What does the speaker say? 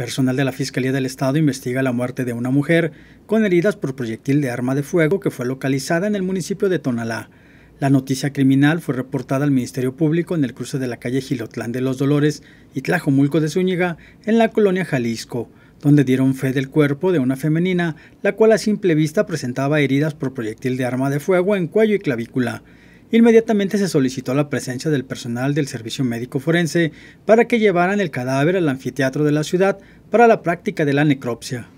Personal de la Fiscalía del Estado investiga la muerte de una mujer con heridas por proyectil de arma de fuego que fue localizada en el municipio de Tonalá. La noticia criminal fue reportada al Ministerio Público en el cruce de la calle Gilotlán de los Dolores y Tlajomulco de Zúñiga, en la colonia Jalisco, donde dieron fe del cuerpo de una femenina, la cual a simple vista presentaba heridas por proyectil de arma de fuego en cuello y clavícula. Inmediatamente se solicitó la presencia del personal del Servicio Médico Forense para que llevaran el cadáver al anfiteatro de la ciudad para la práctica de la necropsia.